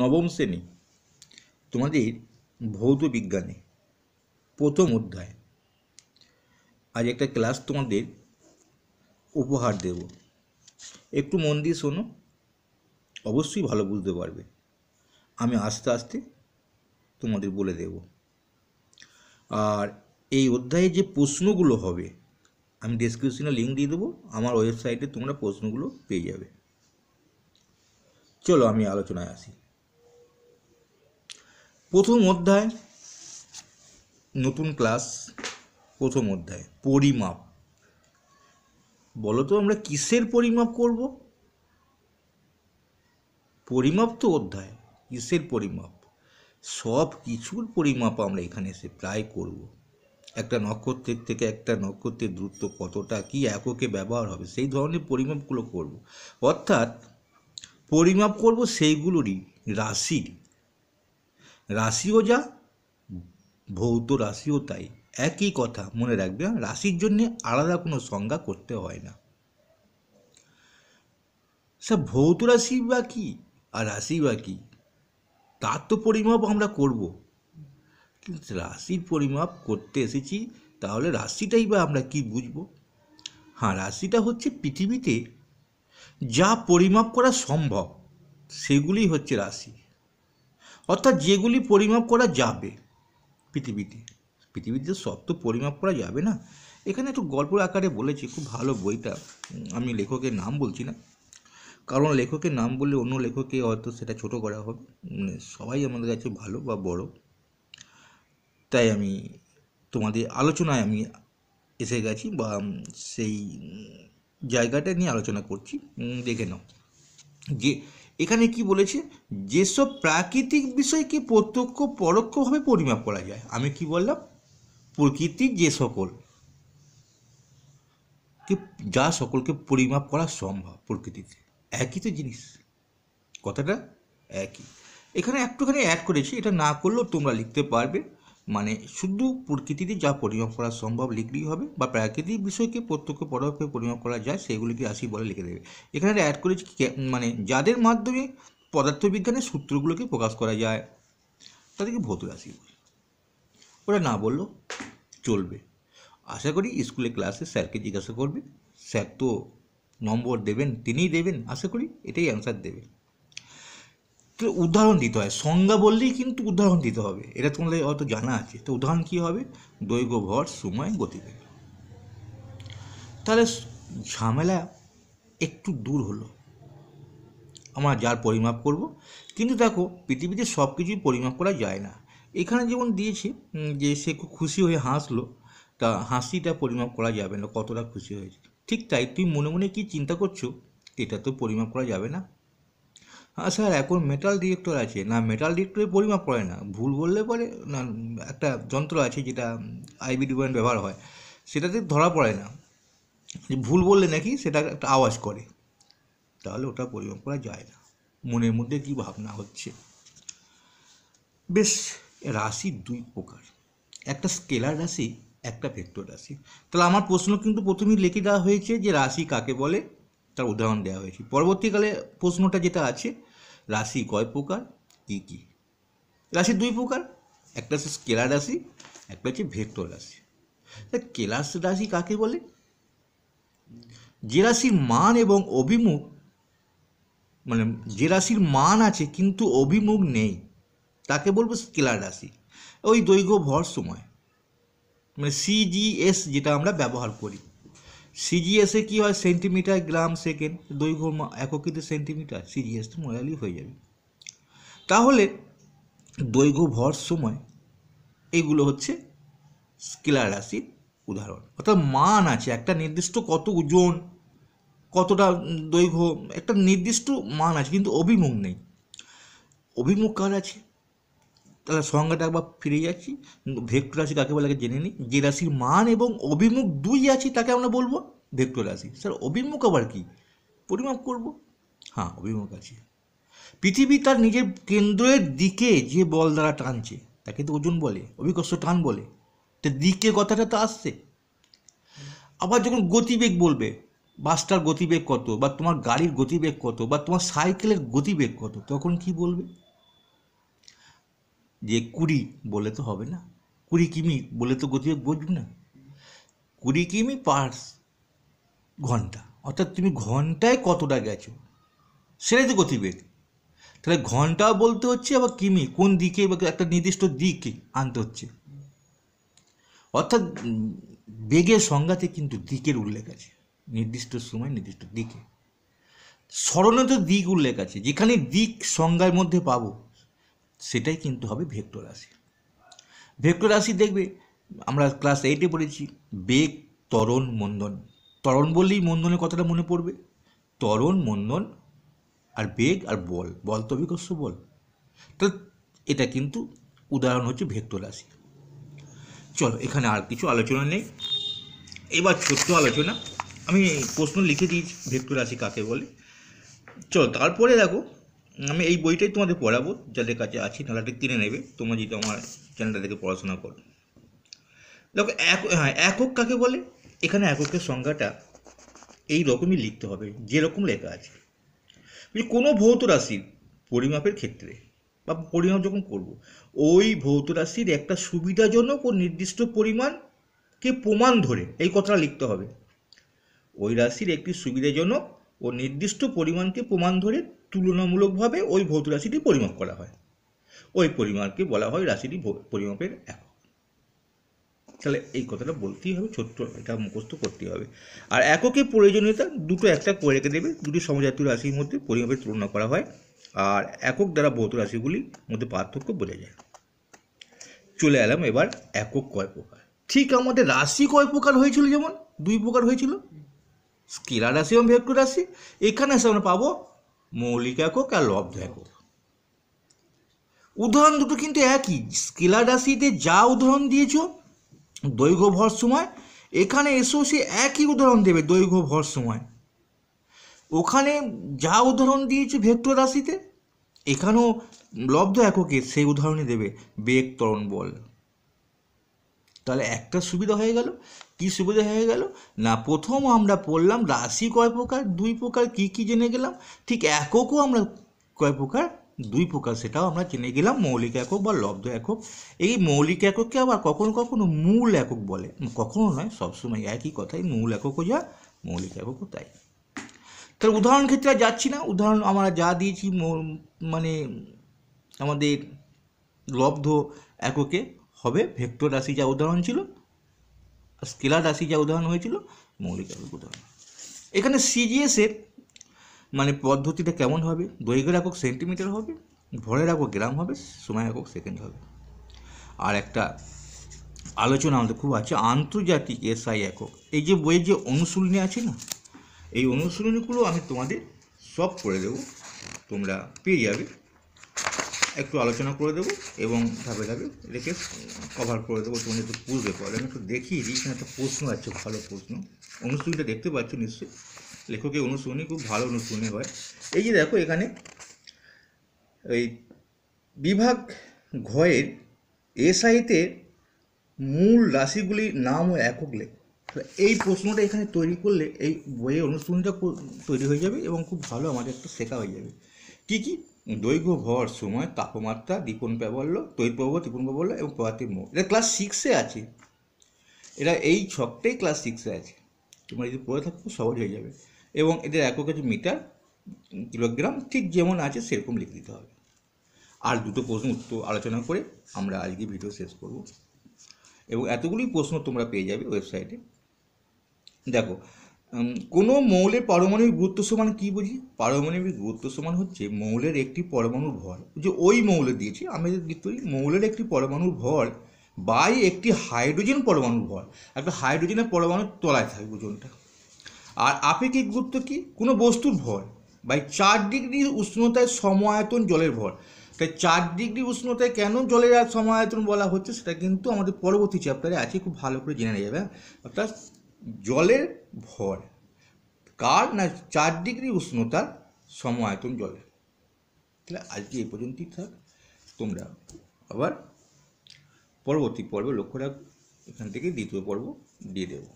নবম শ্রেণী তোমাদের ভৌত বিজ্ঞানে প্রথম অধ্যায় আজ একটা ক্লাস তোমাদের উপহার দেব একটু মন দিয়ে শোনো অবশ্যই ভালো বুঝতে পারবে আমি আস্তে আস্তে তোমাদের বলে দেব আর এই অধ্যায়ে যে প্রশ্নগুলো হবে আমি ডিসক্রিপশনে লিঙ্ক দিয়ে দেবো আমার ওয়েবসাইটে তোমরা প্রশ্নগুলো পেয়ে যাবে চলো আমি আলোচনায় আসি প্রথম অধ্যায় নতুন ক্লাস প্রথম অধ্যায় পরিমাপ বলো তো আমরা কিসের পরিমাপ করব পরিমাপ তো অধ্যায় কিসের পরিমাপ সব কিছুর পরিমাপ আমরা এখানে এসে প্রায় করব একটা নক্ষত্রের থেকে একটা নক্ষত্রের দূরত্ব কতটা কি এককে ব্যবহার হবে সেই ধরনের পরিমাপগুলো করব অর্থাৎ পরিমাপ করব সেইগুলোরই রাশির রাশিও যা ভৌত রাশিও তাই একই কথা মনে রাখবে হ্যাঁ, রাশির জন্য আলাদা কোনো সংজ্ঞা করতে হয় না স্যার আচ্ছা, ভৌত রাশি বা কী আর রাশি বা কী তার তো পরিমাপ আমরা করব কিন্তু রাশির পরিমাপ করতে এসেছি তাহলে রাশিটাই বা আমরা কি বুঝব হ্যাঁ রাশিটা হচ্ছে পৃথিবীতে যা পরিমাপ করা সম্ভব সেগুলি হচ্ছে রাশি অর্থাৎ যেগুলি পরিমাপ করা যাবে পৃথিবীতে পৃথিবীতে সব তো পরিমাপ করা যাবে না এখানে একটু গল্প আকারে বলেছি খুব ভালো বইটা আমি লেখকের নাম বলছি না কারণ লেখকের নাম বললে অন্য লেখকে হয়তো সেটা ছোট করা হবে মানে সবাই আমাদের কাছে ভালো বা বড় তাই আমি তোমাদের আলোচনায় আমি এসে গেছি বা সেই জায়গাটা নিয়ে আলোচনা করছি দেখে নাও যে এখানে কি বলেছে যেসব প্রাকৃতিক বিষয়কে প্রত্যক্ষ পরোক্ষভাবে পরিমাপ করা যায় আমি কি বললাম প্রকৃতির যে সকল যা সকলকে পরিমাপ করা সম্ভব প্রকৃতিতে একই তো জিনিস কথাটা একই এখানে একটুখানি অ্যাড করেছি এটা না করলেও তোমরা লিখতে পারবে মানে শুধু প্রকৃতিতে যা পরিমাপ করা সম্ভব লিখলেই হবে বা প্রাকৃতিক বিষয়কে প্রত্যক্ষ পরোক্ষে পরিমাপ করা যায় সেগুলিকে রাশি বলে লিখে দেবে এখানে অ্যাড করেছি মানে যাদের মাধ্যমে পদার্থবিজ্ঞানের সূত্রগুলোকে প্রকাশ করা যায় তাদেরকে ভৌত রাশি বলে ওরা না বললো চলবে আশা করি স্কুলে ক্লাসে স্যারকে জিজ্ঞাসা করবে স্যার তো নম্বর দেবেন তিনিই দেবেন আশা করি এটাই অ্যান্সার দেবে উদাহরণ দিতে হয় সংজ্ঞা বললেই কিন্তু উদাহরণ দিতে হবে এটা তোমাদের হয়তো জানা আছে তো উদাহরণ কী হবে দৈর্ঘ্য ভর সময় গতিবেগ তাহলে ঝামেলা একটু দূর হলো আমরা যার পরিমাপ করব কিন্তু দেখো পৃথিবীতে সব কিছুই পরিমাপ করা যায় না এখানে যেমন দিয়েছে যে সে খুব খুশি হয়ে হাসলো তা হাসিটা পরিমাপ করা যাবে না কতটা খুশি হয়েছে ঠিক তাই তুমি মনে মনে কি চিন্তা করছো এটা তো পরিমাপ করা যাবে না হ্যাঁ স্যার এখন মেটাল ডিটেক্টর আছে না মেটাল ডিটেক্টরে পরিমাপ করে না ভুল বললে পরে না একটা যন্ত্র আছে যেটা আইবি ডিপার্টমেন্ট ব্যবহার হয় সেটাতে ধরা পড়ে না যে ভুল বললে নাকি সেটা একটা আওয়াজ করে তাহলে ওটা পরিমাপ করা যায় না মনের মধ্যে কি ভাবনা হচ্ছে বেশ রাশি দুই প্রকার একটা স্কেলার রাশি একটা ভেক্টর রাশি তাহলে আমার প্রশ্ন কিন্তু প্রথমেই লিখে দেওয়া হয়েছে যে রাশি কাকে বলে তার উদাহরণ দেওয়া হয়েছে পরবর্তীকালে প্রশ্নটা যেটা আছে রাশি কয় প্রকার কী কী রাশি দুই প্রকার একটা হচ্ছে স্কেলার রাশি একটা হচ্ছে ভেক্টর রাশি কেলাস রাশি কাকে বলে যে রাশির মান এবং অভিমুখ মানে যে রাশির মান আছে কিন্তু অভিমুখ নেই তাকে বলবো স্কেলার রাশি ওই দৈর্ঘ্য ভর সময় মানে সিজিএস যেটা আমরা ব্যবহার করি সিজিএসে কি হয় সেন্টিমিটার গ্রাম সেকেন্ড দৈর্ঘ্য এককৃত সেন্টিমিটার সিজিএস তো মোরালি হয়ে যাবে তাহলে দৈর্ঘ্য ভর সময় এগুলো হচ্ছে স্কেলার রাশির উদাহরণ অর্থাৎ মান আছে একটা নির্দিষ্ট কত ওজন কতটা দৈর্ঘ্য একটা নির্দিষ্ট মান আছে কিন্তু অভিমুখ নেই অভিমুখ কার আছে তাহলে সংজ্ঞাটা একবার ফিরে যাচ্ছি ভেক্টর রাশি কাকে বলে জেনে নিই যে রাশির মান এবং অভিমুখ দুই আছে তাকে আমরা বলবো ভেক্টর রাশি স্যার অভিমুখ আবার কি পরিমাপ করব হ্যাঁ অভিমুখ আছে পৃথিবী তার নিজের কেন্দ্রের দিকে যে বল দ্বারা টানছে তাকে তো ওজন বলে অভিকর্ষ টান বলে তো দিকে কথাটা তো আসছে আবার যখন গতিবেগ বলবে বাসটার গতিবেগ কত বা তোমার গাড়ির গতিবেগ কত বা তোমার সাইকেলের গতিবেগ কত তখন কি বলবে যে কুড়ি বলে তো হবে না কুড়ি কিমি বলে তো গতিবেগ বুঝবে না কুড়ি কিমি পার ঘন্টা অর্থাৎ তুমি ঘন্টায় কতটা গেছো সেটাই তো গতিবেগ তাহলে ঘন্টা বলতে হচ্ছে আবার কিমি কোন দিকে বা একটা নির্দিষ্ট দিক আনতে হচ্ছে অর্থাৎ বেগের সংজ্ঞাতে কিন্তু দিকের উল্লেখ আছে নির্দিষ্ট সময় নির্দিষ্ট দিকে স্মরণে তো দিক উল্লেখ আছে যেখানে দিক সংজ্ঞার মধ্যে পাবো সেটাই কিন্তু হবে ভেক্টর রাশি ভেক্টর রাশি দেখবে আমরা ক্লাস এইটে পড়েছি বেগ তরণ মন্দন তরণ বললেই মন্দনের কথাটা মনে পড়বে তরণ মন্দন আর বেগ আর বল বল তো অভিকর্ষ বল তাহলে এটা কিন্তু উদাহরণ হচ্ছে ভেক্টর রাশি চলো এখানে আর কিছু আলোচনা নেই এবার ছোট্ট আলোচনা আমি প্রশ্ন লিখে দিয়েছি ভেক্টর রাশি কাকে বলে চলো তারপরে দেখো আমি এই বইটাই তোমাদের পড়াবো যাদের কাছে আছে তাহলে কিনে নেবে তোমরা যদি আমার চ্যানেলটা থেকে পড়াশোনা করো দেখো এক হ্যাঁ একক কাকে বলে এখানে এককের সংজ্ঞাটা এই রকমই লিখতে হবে যেরকম লেখা আছে কোনো ভৌত রাশির পরিমাপের ক্ষেত্রে বা পরিমাপ যখন করব ওই ভৌত রাশির একটা সুবিধাজনক ও নির্দিষ্ট পরিমাণকে প্রমাণ ধরে এই কথাটা লিখতে হবে ওই রাশির একটি সুবিধাজনক ও নির্দিষ্ট পরিমাণকে প্রমাণ ধরে তুলনামূলকভাবে ওই ভৌত রাশিটি পরিমাপ করা হয় ওই পরিমাপকে বলা হয় রাশিটি পরিমাপের একক তাহলে এই কথাটা বলতেই হবে ছোট্ট এটা মুখস্থ করতেই হবে আর এককে প্রয়োজনীয়তা দুটো একটা করে রেখে দেবে দুটি সমজাতীয় রাশির মধ্যে পরিমাপের তুলনা করা হয় আর একক দ্বারা ভৌত রাশিগুলির মধ্যে পার্থক্য বোঝা যায় চলে এলাম এবার একক কয় প্রকার ঠিক আমাদের রাশি কয় প্রকার হয়েছিল যেমন দুই প্রকার হয়েছিল স্কেলার রাশি এবং ভেক্টর রাশি এখানে এসে আমরা পাবো মৌলিক একক আর লব্ধ একক উদাহরণ দুটো কিন্তু একই স্কেলার রাশিতে যা উদাহরণ দিয়েছ দৈর্ঘ্য ভর সময় এখানে এসেও সে একই উদাহরণ দেবে দৈর্ঘ্য ভর সময় ওখানে যা উদাহরণ দিয়েছ ভেক্টর রাশিতে এখানেও লব্ধ এককে সেই উদাহরণই দেবে বেগ তরণ বল তাহলে একটা সুবিধা হয়ে গেল কি সুবিধা হয়ে গেল না প্রথম আমরা পড়লাম রাশি কয় প্রকার দুই প্রকার কি কি জেনে গেলাম ঠিক এককও আমরা কয় প্রকার দুই প্রকার সেটাও আমরা জেনে গেলাম মৌলিক একক বা লব্ধ একক এই মৌলিক এককে আবার কখনো কখনো মূল একক বলে কখনো নয় সবসময় একই কথাই মূল এককও যা মৌলিক এককও তাই তাহলে উদাহরণ ক্ষেত্রে যাচ্ছি না উদাহরণ আমরা যা দিয়েছি মানে আমাদের লব্ধ এককে হবে ভেক্টর রাশি যা উদাহরণ ছিল স্কেলার রাশি যা উদাহরণ হয়েছিল মৌলিক একক উদাহরণ এখানে সিজিএসের মানে পদ্ধতিটা কেমন হবে দৈর্ঘ্যের একক সেন্টিমিটার হবে ভরের একক গ্রাম হবে সময় একক সেকেন্ড হবে আর একটা আলোচনা আমাদের খুব আছে আন্তর্জাতিক এসআই একক এই যে বইয়ের যে অনুশীলনী আছে না এই অনুশীলনীগুলো আমি তোমাদের সব করে দেবো তোমরা পেয়ে যাবে একটু আলোচনা করে দেবো এবং ধাপে ধাপে এটাকে কভার করে দেবো তোমাদের একটু বুঝতে পারো আমি একটু দেখিয়ে দিই এখানে একটা প্রশ্ন আছে ভালো প্রশ্ন অনুষ্ঠানটা দেখতে পাচ্ছ নিশ্চয়ই লেখকের অনুশীলনী খুব ভালো অনুশীলনী হয় এই যে দেখো এখানে এই বিভাগ ঘয়ের এসআইতে মূল রাশিগুলির নাম ও একক লেখ এই প্রশ্নটা এখানে তৈরি করলে এই বইয়ের অনুশীলনীটা তৈরি হয়ে যাবে এবং খুব ভালো আমাদের একটা শেখা হয়ে যাবে কী কী দৈর্ঘ্য ভর সময় তাপমাত্রা দীপন প্রাবল্য তৈপ্রব দীপন প্রাবল্য এবং প্রভাতির মোহ এটা ক্লাস সিক্সে আছে এটা এই ছকটাই ক্লাস সিক্সে আছে তোমরা যদি পড়ে থাকো সহজ হয়ে যাবে এবং এদের একক হচ্ছে মিটার কিলোগ্রাম ঠিক যেমন আছে সেরকম লিখে দিতে হবে আর দুটো প্রশ্ন উত্তর আলোচনা করে আমরা আজকে ভিডিও শেষ করব এবং এতগুলি প্রশ্ন তোমরা পেয়ে যাবে ওয়েবসাইটে দেখো কোনো মৌলের পারমাণবিক গুরুত্ব সমান কী বুঝি পারমাণবিক গুরুত্ব সমান হচ্ছে মৌলের একটি পরমাণুর ভর যে ওই মৌল দিয়েছি আমি তুই মৌলের একটি পরমাণুর ভর বাই একটি হাইড্রোজেন পরমাণুর ভর একটা হাইড্রোজেনের পরমাণুর তলায় থাকবে ওজনটা আর আপেক্ষিক গুরুত্ব কি কোনো বস্তুর ভর বাই চার ডিগ্রি উষ্ণতায় সমায়তন জলের ভর তাই চার ডিগ্রি উষ্ণতায় কেন জলের সমায়তন বলা হচ্ছে সেটা কিন্তু আমাদের পরবর্তী চ্যাপ্টারে আছে খুব ভালো করে জেনে নেওয়া যাবে হ্যাঁ? অর্থাৎ জলের ভর কার না চার ডিগ্রি উষ্ণতার সম আয়তন জলের তাহলে আজকে এই পর্যন্তই থাক তোমরা আবার পরবর্তী পর্বে লক্ষ্য রাখ এখান থেকে দ্বিতীয় পর্ব দিয়ে দেবো